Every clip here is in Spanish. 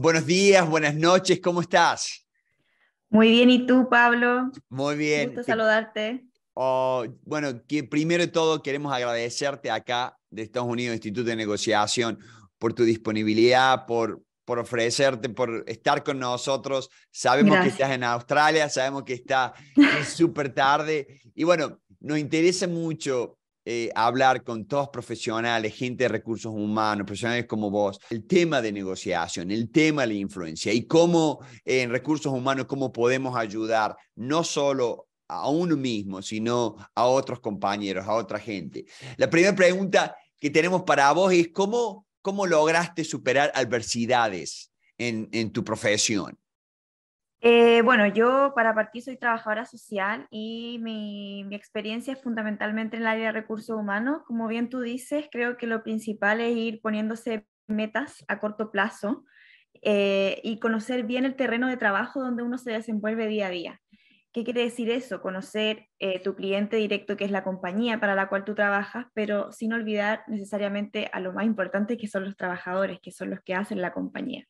Buenos días, buenas noches, ¿cómo estás? Muy bien, ¿y tú, Pablo? Muy bien. Un gusto saludarte. Oh, bueno, primero de todo queremos agradecerte acá de Estados Unidos Instituto de Negociación por tu disponibilidad, por, ofrecerte, por estar con nosotros. Sabemos que estás en Australia, sabemos que está súper tarde y bueno, nos interesa mucho eh, hablar con todos profesionales, gente de recursos humanos, profesionales como vos, el tema de negociación, el tema de la influencia y cómo en recursos humanos, cómo podemos ayudar no solo a uno mismo, sino a otros compañeros, a otra gente. La primera pregunta que tenemos para vos es, ¿cómo, cómo lograste superar adversidades en tu profesión? Eh, bueno, yo para partir soy trabajadora social y mi, experiencia es fundamentalmente en el área de recursos humanos. Como bien tú dices, creo que lo principal es ir poniéndose metas a corto plazo eh, y conocer bien el terreno de trabajo donde uno se desenvuelve día a día. ¿Qué quiere decir eso? Conocer eh, tu cliente directo, que es la compañía para la cual tú trabajas, pero sin olvidar necesariamente a lo más importante que son los trabajadores, que son los que hacen la compañía.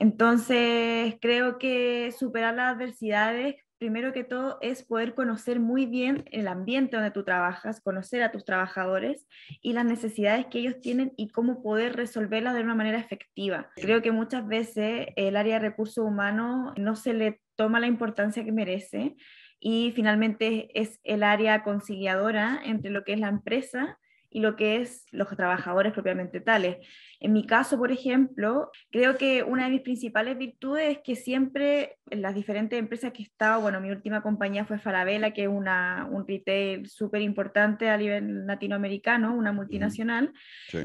Entonces, creo que superar las adversidades, primero que todo, es poder conocer muy bien el ambiente donde tú trabajas, conocer a tus trabajadores y las necesidades que ellos tienen y cómo poder resolverlas de una manera efectiva. Creo que muchas veces el área de recursos humanos no se le toma la importancia que merece y finalmente es el área conciliadora entre lo que es la empresa y lo que es los trabajadores propiamente tales. En mi caso, por ejemplo, creo que una de mis principales virtudes es que siempre en las diferentes empresas que he estado, bueno, mi última compañía fue Farabella que es una, un retail súper importante a nivel latinoamericano, una multinacional,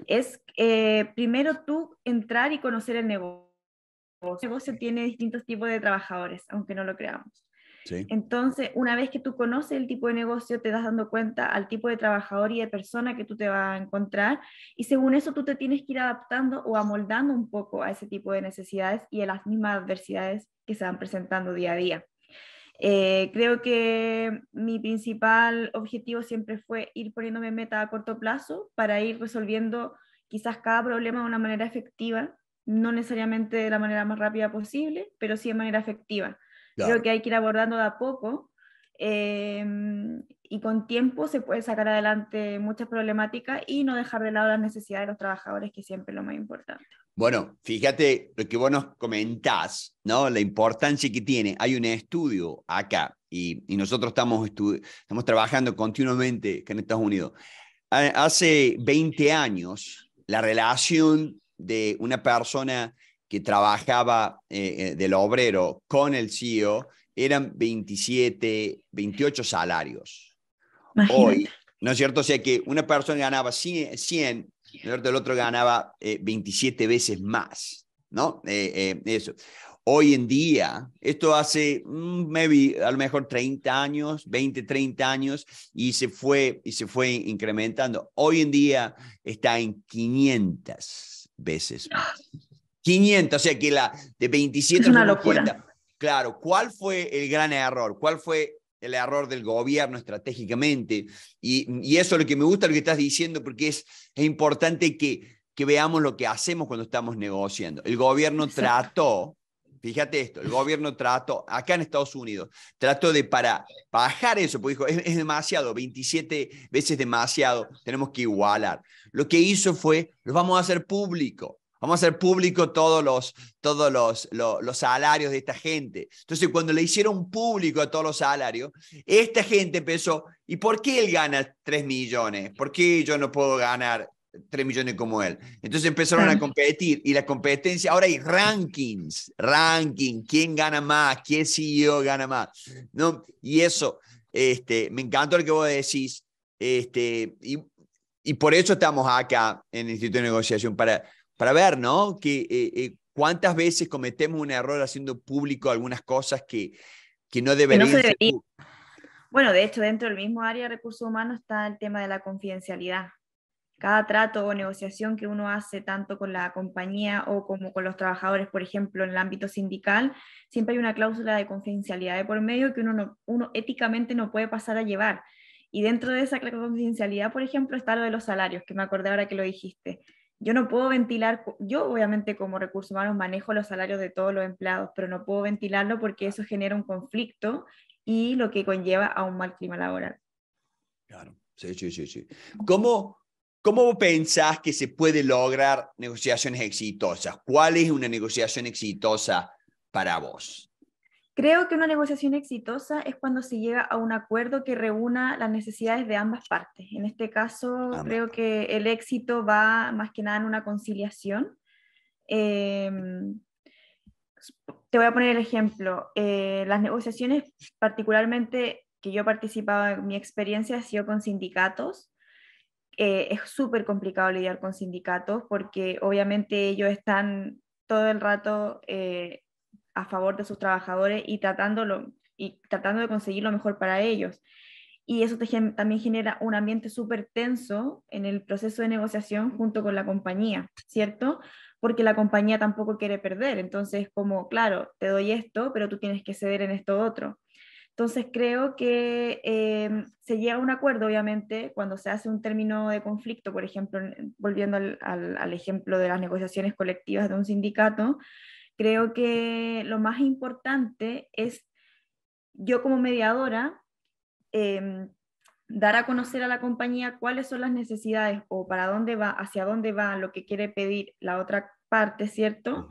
es eh, primero tú entrar y conocer el negocio. El negocio tiene distintos tipos de trabajadores, aunque no lo creamos. Entonces, una vez que tú conoces el tipo de negocio, te das dando cuenta al tipo de trabajador y de persona que tú te vas a encontrar y según eso tú te tienes que ir adaptando o amoldando un poco a ese tipo de necesidades y a las mismas adversidades que se van presentando día a día. Eh, creo que mi principal objetivo siempre fue ir poniéndome meta a corto plazo para ir resolviendo quizás cada problema de una manera efectiva, no necesariamente de la manera más rápida posible, pero sí de manera efectiva. Creo que hay que ir abordando de a poco. Em, y con tiempo se puede sacar adelante muchas problemáticas y no dejar de lado las necesidades de los trabajadores, que siempre es lo más importante. Bueno, fíjate lo que vos nos comentás, ¿no? La importancia que tiene. Hay un estudio acá y, nosotros estamos, estamos trabajando continuamente en Estados Unidos. Hace 20 años, la relación de una persona que trabajaba eh, eh, del obrero con el CEO eran 27, 28 salarios. Hoy, ¿no es cierto? O sea que una persona ganaba 100, el otro ganaba 27 eh, veces más, ¿no? eso. Hoy en día, esto hace mm, maybe a lo mejor 30 años, 20, 30 años, y se fue, y se fue incrementando. Hoy en día está en 500 veces más. 500, o sea que la de 27 es una locura. Claro, ¿cuál fue el gran error? ¿Cuál fue el error del gobierno estratégicamente? Y, eso es lo que me gusta lo que estás diciendo, porque es, es importante que, que veamos lo que hacemos cuando estamos negociando. El gobierno trató, fíjate esto, el gobierno trató, acá en Estados Unidos, trató de para bajar eso, porque dijo, es, es, demasiado, 27 veces demasiado, tenemos que igualar. Lo que hizo fue, lo vamos a hacer público. Vamos a hacer público todos los, todos los, los, salarios de esta gente. Entonces, cuando le hicieron público a todos los salarios, esta gente empezó, ¿y por qué él gana 3 millones? ¿Por qué yo no puedo ganar 3 millones como él? Entonces empezaron a mm. competir y la competencia, ahora hay rankings, ranking, quién gana más, qué CEO gana más. ¿No? Y eso, este, me encanta lo que vos decís, este, y, y por eso estamos acá en el Instituto de Negociación, para para ver, ¿no? Que, eh, eh, ¿Cuántas veces cometemos un error haciendo público algunas cosas que, que no deberían ser... Bueno, de hecho, dentro del mismo área de recursos humanos está el tema de la confidencialidad. Cada trato o negociación que uno hace tanto con la compañía o como con los trabajadores, por ejemplo, en el ámbito sindical, siempre hay una cláusula de confidencialidad de por medio que uno, uno éticamente no puede pasar a llevar. Y dentro de esa confidencialidad, por ejemplo, está lo de los salarios, que me acordé ahora que lo dijiste yo no puedo ventilar, yo obviamente como recursos humanos manejo los salarios de todos los empleados, pero no puedo ventilarlo porque eso genera un conflicto y lo que conlleva a un mal clima laboral. Claro, sí, sí, sí. ¿Cómo, ¿Cómo pensás que se puede lograr negociaciones exitosas? ¿Cuál es una negociación exitosa para vos? Creo que una negociación exitosa es cuando se llega a un acuerdo que reúna las necesidades de ambas partes. En este caso, creo que el éxito va más que nada en una conciliación. Eh, te voy a poner el ejemplo. Eh, las negociaciones, particularmente que yo participaba, en mi experiencia ha sido con sindicatos. Eh, es súper complicado lidiar con sindicatos porque obviamente ellos están todo el rato a favor de sus trabajadores y, tratándolo, y tratando de conseguir lo mejor para ellos. Y eso también genera un ambiente súper tenso en el proceso de negociación junto con la compañía, ¿cierto? Porque la compañía tampoco quiere perder. Entonces, como, claro, te doy esto, pero tú tienes que ceder en esto otro. Entonces creo que em, se llega a un acuerdo, obviamente, cuando se hace un término de conflicto, por ejemplo, volviendo al, ejemplo de las negociaciones colectivas de un sindicato, Creo que lo más importante es yo como mediadora em, dar a conocer a la compañía cuáles son las necesidades o para dónde va, hacia dónde va lo que quiere pedir la otra parte, ¿cierto?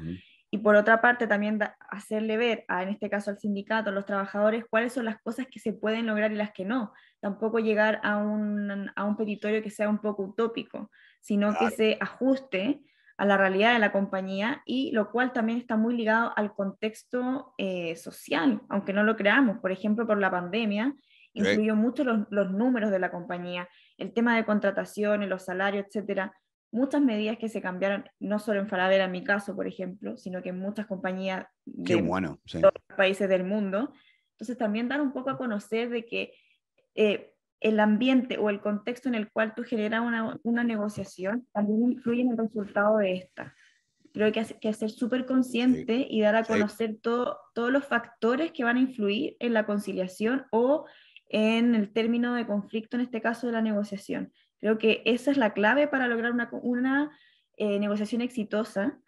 Y por otra parte también hacerle ver, a, en este caso al sindicato, a los trabajadores, cuáles son las cosas que se pueden lograr y las que no. Tampoco llegar a un, a un petitorio que sea un poco utópico, sino que se ajuste a la realidad de la compañía y lo cual también está muy ligado al contexto eh, social, aunque no lo creamos. Por ejemplo, por la pandemia, influyó mucho los, números de la compañía, el tema de contrataciones, los salarios, etcétera. Muchas medidas que se cambiaron, no solo en Falabella, en mi caso, por ejemplo, sino que en muchas compañías de todos los países del mundo. Entonces, también dar un poco a conocer de que eh, el ambiente o el contexto en el cual tú generas una, negociación también influye en el resultado de esta. Creo que hay que ser súper consciente y dar a conocer todos los factores que van a influir en la conciliación o en el término de conflicto, en este caso de la negociación. Creo que esa es la clave para lograr una, eh, negociación exitosa.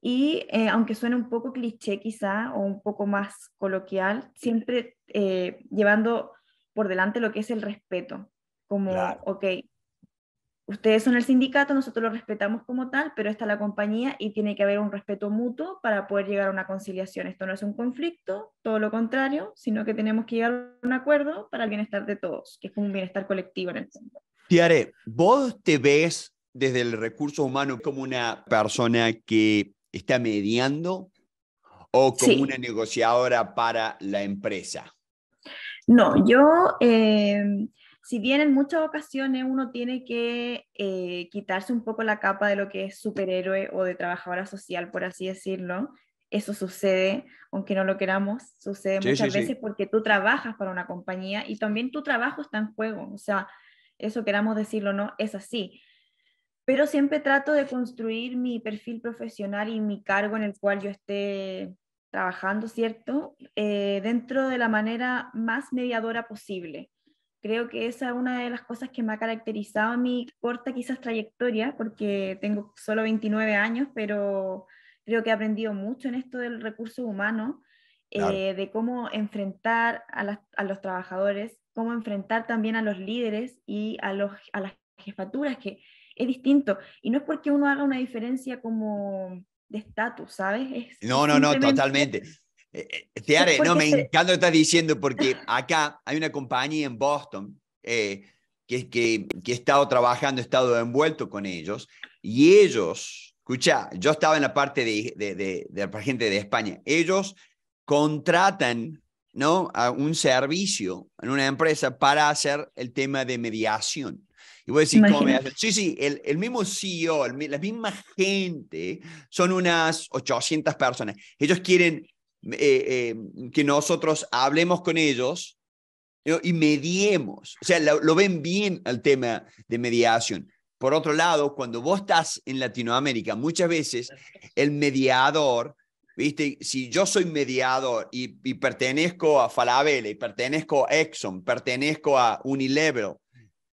Y eh, aunque suene un poco cliché quizá o un poco más coloquial, siempre eh, llevando por delante lo que es el respeto, como, ok, ustedes son el sindicato, nosotros lo respetamos como tal, pero está la compañía y tiene que haber un respeto mutuo para poder llegar a una conciliación. Esto no es un conflicto, todo lo contrario, sino que tenemos que llegar a un acuerdo para el bienestar de todos, que es un bienestar colectivo en el centro. Tiare, vos te ves desde el recurso humano como una persona que está mediando o como una negociadora para la empresa. No, yo, em, si bien en muchas ocasiones uno tiene que eh, quitarse un poco la capa de lo que es superhéroe o de trabajadora social, por así decirlo, eso sucede, aunque no lo queramos, sucede muchas veces porque tú trabajas para una compañía y también tu trabajo está en juego, o sea, eso queramos decirlo no, es así. Pero siempre trato de construir mi perfil profesional y mi cargo en el cual yo esté trabajando, ¿cierto? Eh, dentro de la manera más mediadora posible. Creo que esa es una de las cosas que me ha caracterizado a mi corta quizás trayectoria, porque tengo solo 29 años, pero creo que he aprendido mucho en esto del recurso humano, eh, de cómo enfrentar a, los trabajadores, cómo enfrentar también a los líderes y a, los, a las jefaturas, que es distinto. Y no es porque uno haga una diferencia como de estatus, ¿sabes? no, no, no, totalmente. Eh, eh, no, me encanta lo que estás diciendo porque acá hay una compañía en Boston eh, que, que, que he estado trabajando, he estado envuelto con ellos y ellos, escucha, yo estaba en la parte de, la gente de España, ellos contratan ¿no? a un servicio en una empresa para hacer el tema de mediación. Y voy a decir, ¿cómo me Sí, sí, el, mismo CEO, la misma gente, son unas 800 personas. Ellos quieren eh, eh, que nosotros hablemos con ellos y mediemos. O sea, lo, ven bien al tema de mediación. Por otro lado, cuando vos estás en Latinoamérica, muchas veces el mediador, ¿viste? Si yo soy mediador y, y pertenezco a Falabella, y pertenezco a Exxon, pertenezco a Unilever,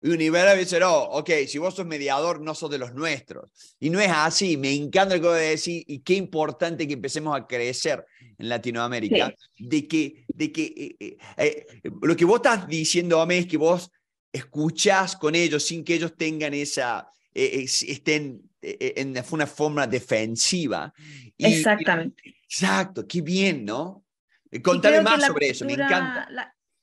y Universal dice, no, ok, si vos sos mediador, no sos de los nuestros. Y no es así, me encanta lo que voy a decir y qué importante que empecemos a crecer en Latinoamérica, de que, de que eh, eh, eh, lo que vos estás diciendo, a mí es que vos escuchás con ellos sin que ellos tengan esa, estén en una forma defensiva. Exactamente. exacto, qué bien, ¿no? Contame más sobre eso, me encanta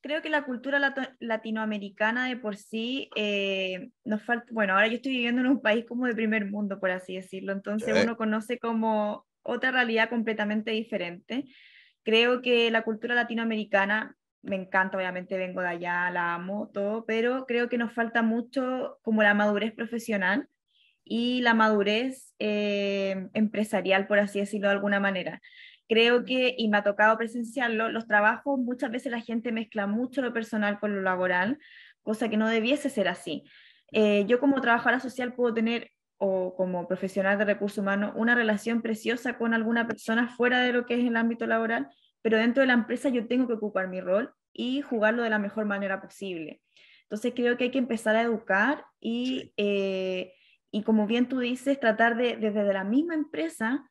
creo que la cultura latinoamericana de por sí eh, nos falta, bueno, ahora yo estoy viviendo en un país como de primer mundo, por así decirlo, entonces uno conoce como otra realidad completamente diferente. Creo que la cultura latinoamericana me encanta, obviamente vengo de allá, la amo, todo, pero creo que nos falta mucho como la madurez profesional y la madurez eh, empresarial, por así decirlo de alguna manera creo que, y me ha tocado presenciarlo, los trabajos muchas veces la gente mezcla mucho lo personal con lo laboral, cosa que no debiese ser así. Eh, yo como trabajadora social puedo tener o como profesional de recursos humanos una relación preciosa con alguna persona fuera de lo que es el ámbito laboral, pero dentro de la empresa yo tengo que ocupar mi rol y jugarlo de la mejor manera posible. Entonces creo que hay que empezar a educar y, eh, y como bien tú dices, tratar de desde la misma empresa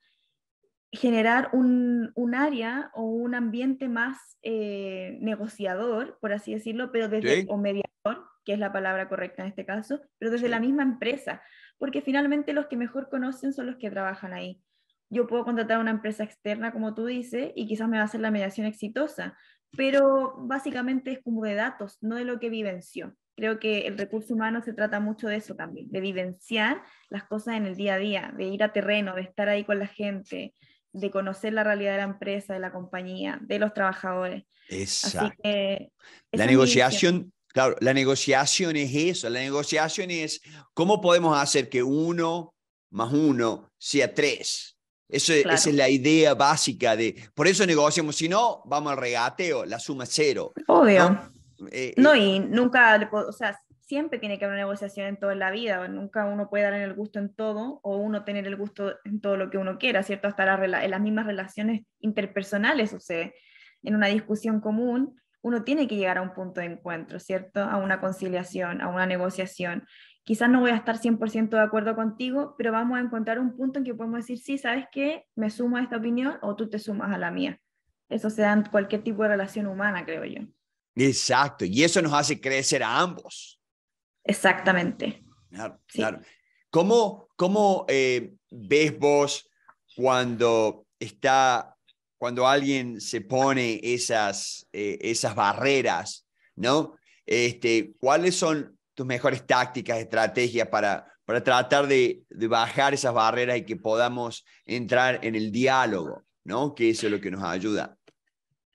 generar un, área o un ambiente más eh, negociador, por así decirlo, pero desde, o mediador, que es la palabra correcta en este caso, pero desde la misma empresa, porque finalmente los que mejor conocen son los que trabajan ahí. Yo puedo contratar a una empresa externa, como tú dices, y quizás me va a hacer la mediación exitosa, pero básicamente es como de datos, no de lo que vivenció. Creo que el recurso humano se trata mucho de eso también, de vivenciar las cosas en el día a día, de ir a terreno, de estar ahí con la gente, de conocer la realidad de la empresa, de la compañía, de los trabajadores. Exacto. la negociación, claro, la negociación es eso, la negociación es cómo podemos hacer que uno más uno sea tres. Eso, Esa es la idea básica de, por eso negociamos, si no, vamos al regateo, la suma cero. Obvio. ¿no? Eh, no, eh, y nunca, o sea, siempre tiene que haber una negociación en toda la vida, nunca uno puede dar el gusto en todo o uno tener el gusto en todo lo que uno quiera, ¿cierto? Hasta en las mismas relaciones interpersonales sucede. En una discusión común, uno tiene que llegar a un punto de encuentro, ¿cierto? A una conciliación, a una negociación. Quizás no voy a estar 100% de acuerdo contigo, pero vamos a encontrar un punto en que podemos decir, sí, ¿sabes qué? Me sumo a esta opinión o tú te sumas a la mía. Eso se da en cualquier tipo de relación humana, creo yo. Exacto, y eso nos hace crecer a ambos. Exactamente. Claro, ¿Cómo, cómo eh, ves vos cuando está, cuando alguien se pone esas, eh, esas barreras, ¿no? Este, ¿Cuáles son tus mejores tácticas, estrategias para, para tratar de, de, bajar esas barreras y que podamos entrar en el diálogo, ¿no? Que eso es lo que nos ayuda.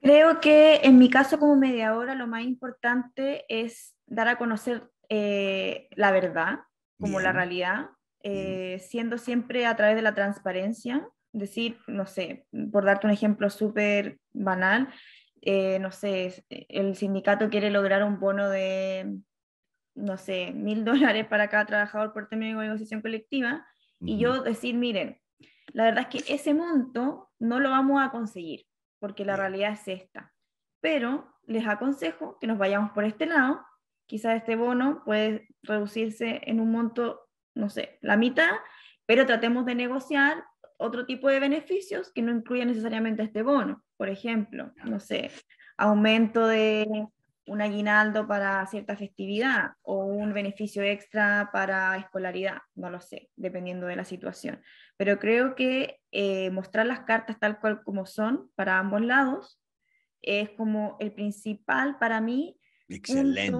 Creo que en mi caso como mediadora lo más importante es dar a conocer eh, la verdad, como la realidad, eh, siendo siempre a través de la transparencia, decir, no sé, por darte un ejemplo súper banal, eh, no sé, el sindicato quiere lograr un bono de, no sé, mil dólares para cada trabajador por término de negociación colectiva, y yo decir, miren, la verdad es que ese monto no lo vamos a conseguir, porque la realidad es esta, pero les aconsejo que nos vayamos por este lado quizás este bono puede reducirse en un monto, no sé, la mitad, pero tratemos de negociar otro tipo de beneficios que no incluyan necesariamente este bono. Por ejemplo, no sé, aumento de un aguinaldo para cierta festividad o un beneficio extra para escolaridad, no lo sé, dependiendo de la situación. Pero creo que eh, mostrar las cartas tal cual como son para ambos lados es como el principal para mí Excelente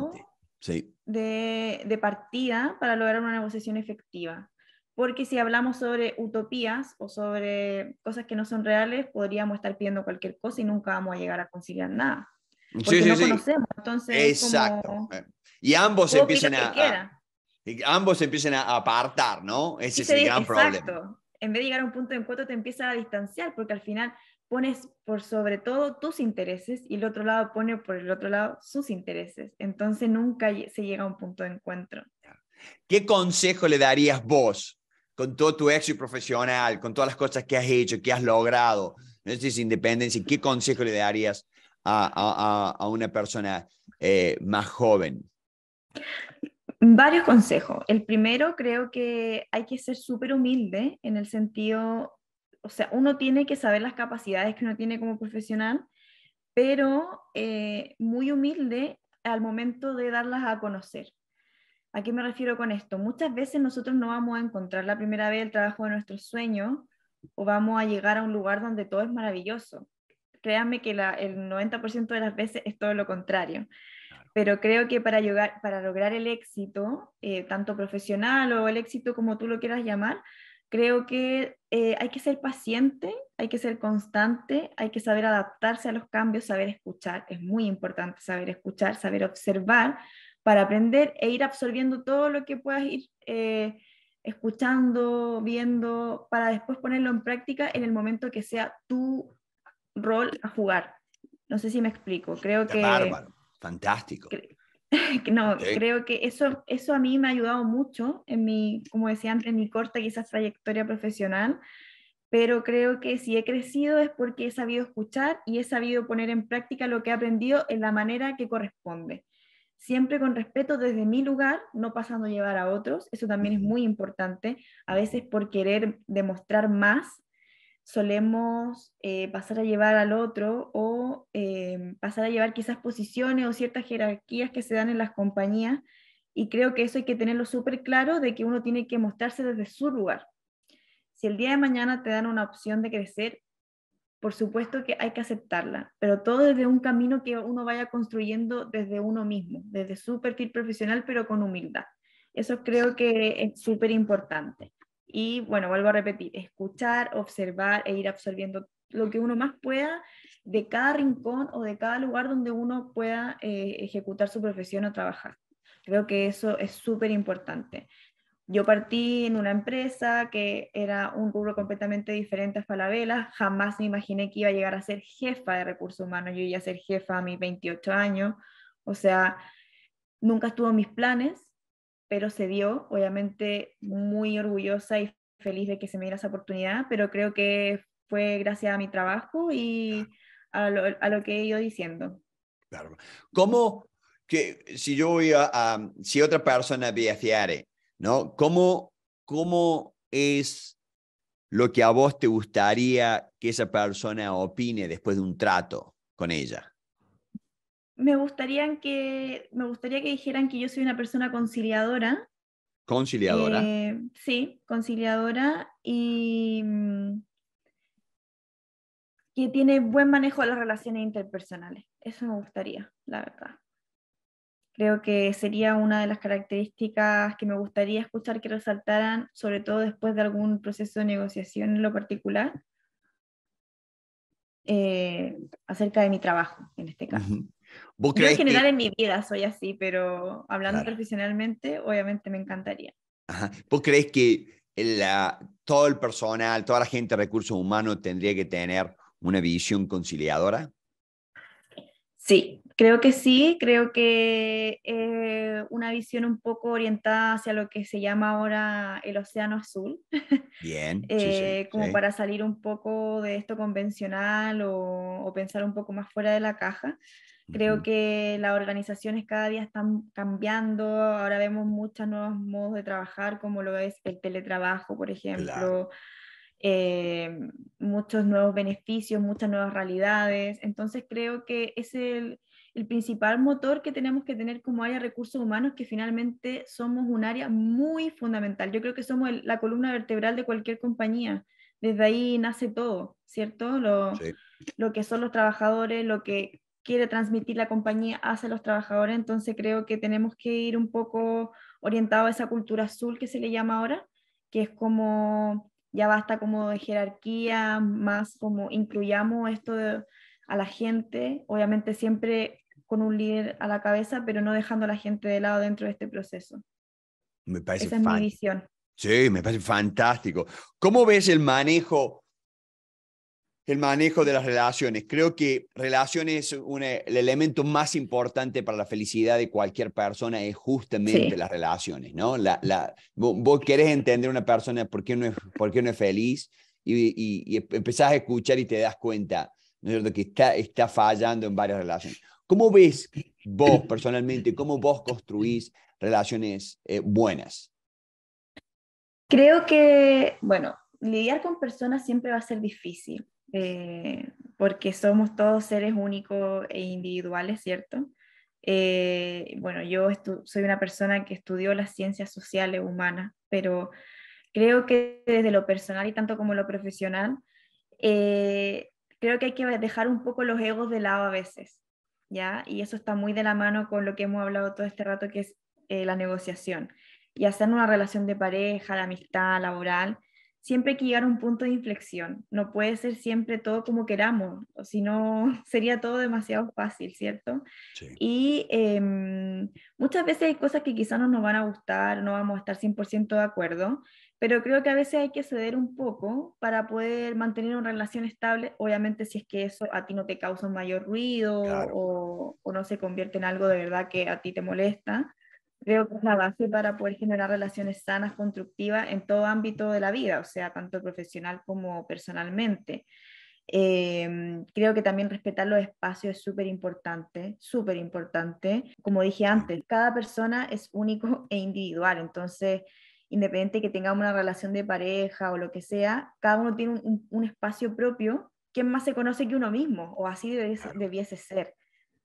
de, de partida para lograr una negociación efectiva. Porque si hablamos sobre utopías o sobre cosas que no son reales, podríamos estar pidiendo cualquier cosa y nunca vamos a llegar a conseguir nada. Porque no conocemos, entonces. Exacto. Eh, y ambos empiezan a, Ambos a apartar, ¿no? Ese es el gran exacto. problema. En vez de llegar a un punto de encuentro, te empiezas a distanciar, porque al final pones por sobre todo tus intereses y el otro lado pone por el otro lado sus intereses. Entonces nunca se llega a un punto de encuentro. ¿Qué consejo le darías vos con todo tu éxito profesional, con todas las cosas que has hecho, que has logrado, no es independencia, qué consejo le darías a, a, a una persona eh, más joven? Varios consejos. El primero creo que hay que ser súper humilde en el sentido o sea, uno tiene que saber las capacidades que uno tiene como profesional, pero eh, muy humilde al momento de darlas a conocer. ¿A qué me refiero con esto? Muchas veces nosotros no vamos a encontrar la primera vez el trabajo de nuestros sueños o vamos a llegar a un lugar donde todo es maravilloso. Créanme que el 90% de las veces es todo lo contrario. Pero creo que para, para lograr el éxito, eh, tanto profesional o el éxito como tú lo quieras llamar, Creo que eh, hay que ser paciente, hay que ser constante, hay que saber adaptarse a los cambios, saber escuchar. Es muy importante saber escuchar, saber observar para aprender e ir absorbiendo todo lo que puedas ir eh, escuchando, viendo, para después ponerlo en práctica en el momento que sea tu rol a jugar. No sé si me explico. Creo que... Bárbaro, fantástico. no, creo que eso, eso a mí me ha ayudado mucho en mi, como decía antes, en mi corta quizás trayectoria profesional, pero creo que si he crecido es porque he sabido escuchar y he sabido poner en práctica lo que he aprendido en la manera que corresponde. Siempre con respeto desde mi lugar, no pasando a llevar a otros, eso también es muy importante, a veces por querer demostrar más solemos eh, pasar a llevar al otro o eh, pasar a llevar quizás posiciones o ciertas jerarquías que se dan en las compañías. Y creo que eso hay que tenerlo súper claro de que uno tiene que mostrarse desde su lugar. Si el día de mañana te dan una opción de crecer, por supuesto que hay que aceptarla, pero todo desde un camino que uno vaya construyendo desde uno mismo, desde su perfil profesional, pero con humildad. Eso creo que es súper importante. Y bueno, vuelvo a repetir, escuchar, observar e ir absorbiendo lo que uno más pueda de cada rincón o de cada lugar donde uno pueda eh, ejecutar su profesión o trabajar. Creo que eso es súper importante. Yo partí en una empresa que era un rubro completamente diferente a Falabella. Jamás me imaginé que iba a llegar a ser jefa de recursos humanos. Yo iba a ser jefa a mis 28 años. O sea, nunca estuvo en mis planes pero se dio, obviamente muy orgullosa y feliz de que se me diera esa oportunidad, pero creo que fue gracias a mi trabajo y a lo, que he ido diciendo. Claro. ¿Cómo, que, si yo voy a, si otra persona ¿no? ¿Cómo, ¿Cómo es lo que a vos te gustaría que esa persona opine después de un trato con ella? me gustaría que, me gustaría que dijeran que yo soy una persona conciliadora. Conciliadora. Eh, sí, conciliadora y mm, que tiene buen manejo de las relaciones interpersonales. Eso me gustaría, la verdad. Creo que sería una de las características que me gustaría escuchar que resaltaran, sobre todo después de algún proceso de negociación en lo particular, eh, acerca de mi trabajo, en este caso. Yo en general en mi vida soy así, pero hablando profesionalmente, obviamente me encantaría. ¿Vos crees que la, ah, todo el personal, toda la gente de recursos humanos tendría que tener una visión conciliadora? Sí, creo que sí, creo que eh, una visión un poco orientada hacia lo que se llama ahora el océano azul. Bien. Eh, como para salir un poco de esto convencional o, o, pensar un poco más fuera de la caja. Creo que las organizaciones cada día están cambiando, ahora vemos muchos nuevos modos de trabajar, como lo es el teletrabajo, por ejemplo, eh, muchos nuevos beneficios, muchas nuevas realidades. Entonces creo que es el, principal motor que tenemos que tener como área recursos humanos, que finalmente somos un área muy fundamental. Yo creo que somos la columna vertebral de cualquier compañía. Desde ahí nace todo, ¿cierto? Lo, lo que son los trabajadores, lo que quiere transmitir la compañía hacia los trabajadores. Entonces creo que tenemos que ir un poco orientado a esa cultura azul que se le llama ahora, que es como ya basta como de jerarquía, más como incluyamos esto a la gente, obviamente siempre con un líder a la cabeza, pero no dejando a la gente de lado dentro de este proceso. Me parece Esa es mi visión. Sí, me parece fantástico. ¿Cómo ves el manejo el manejo de las relaciones. Creo que relaciones, un, el elemento más importante para la felicidad de cualquier persona es justamente las relaciones, ¿no? La, vos, querés entender a una persona por qué no es, por no es feliz y, y, empezás a escuchar y te das cuenta, ¿no es cierto?, que está, está fallando en varias relaciones. ¿Cómo ves vos personalmente, cómo vos construís relaciones eh, buenas? Creo que, bueno, lidiar con personas siempre va a ser difícil. Eh, porque somos todos seres únicos e individuales, ¿cierto? Eh, bueno, yo soy una persona que estudió las ciencias sociales humanas, pero creo que desde lo personal y tanto como lo profesional, eh, creo que hay que dejar un poco los egos de lado a veces, ¿ya? Y eso está muy de la mano con lo que hemos hablado todo este rato, que es la negociación. Y hacer una relación de pareja, la amistad, laboral, siempre hay que llegar a un punto de inflexión. No puede ser siempre todo como queramos, o si no, sería todo demasiado fácil, ¿cierto? Y em, muchas veces hay cosas que quizás no nos van a gustar, no vamos a estar 100% de acuerdo, pero creo que a veces hay que ceder un poco para poder mantener una relación estable, obviamente si es que eso a ti no te causa un mayor ruido o, no se convierte en algo de verdad que a ti te molesta creo que es la base para poder generar relaciones sanas, constructivas en todo ámbito de la vida, o sea, tanto profesional como personalmente. Em, creo que también respetar los espacios es súper importante, súper importante. Como dije antes, cada persona es único e individual, entonces independiente que tengamos una relación de pareja o lo que sea, cada uno tiene un, espacio propio. ¿Quién más se conoce que uno mismo? O así debiese ser.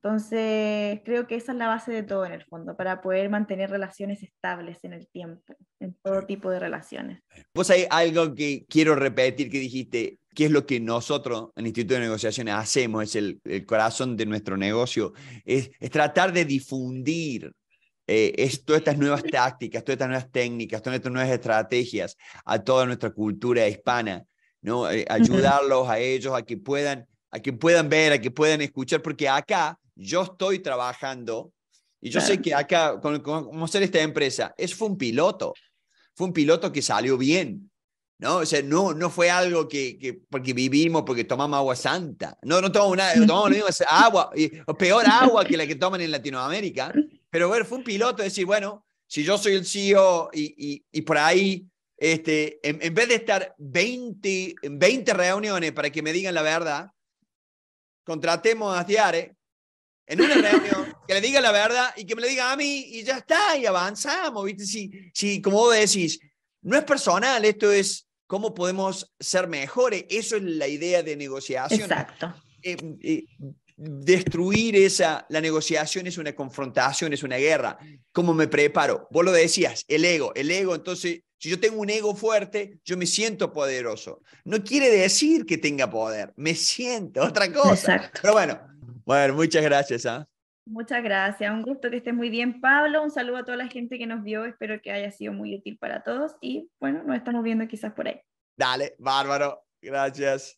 Entonces, creo que esa es la base de todo en el fondo, para poder mantener relaciones estables en el tiempo, en todo tipo de relaciones. Vos hay algo que quiero repetir que dijiste, que es lo que nosotros en el Instituto de Negociaciones hacemos, es el, corazón de nuestro negocio, es, tratar de difundir eh, todas estas nuevas tácticas, todas estas nuevas técnicas, todas estas nuevas estrategias a toda nuestra cultura hispana, ¿no? Eh, ayudarlos a ellos a que puedan a que puedan ver, a que puedan escuchar, porque acá yo estoy trabajando y yo sé que acá, con, con, esta empresa, es fue un piloto, fue un piloto que salió bien, ¿no? O sea, no, no fue algo que, que porque vivimos, porque tomamos agua santa, no, no tomamos, una, tomamos agua, peor agua que la que toman en Latinoamérica, pero bueno, fue un piloto decir, bueno, si yo soy el CEO y, y, por ahí este, en, vez de estar 20, 20 reuniones para que me digan la verdad, contratemos a tiare en una reunión, que le diga la verdad y que me lo diga a mí y ya está, y avanzamos, ¿viste? Si, si como vos decís, no es personal, esto es cómo podemos ser mejores, eso es la idea de negociación. Exacto. Eh, eh, destruir esa, la negociación es una confrontación, es una guerra. ¿Cómo me preparo? Vos lo decías, el ego, el ego, entonces, si yo tengo un ego fuerte, yo me siento poderoso. No quiere decir que tenga poder, me siento otra cosa. Pero bueno, bueno, muchas gracias. ¿ah? Muchas gracias. Un gusto que estés muy bien, Pablo. Un saludo a toda la gente que nos vio. Espero que haya sido muy útil para todos. Y bueno, nos estamos viendo quizás por ahí. Dale, bárbaro. Gracias.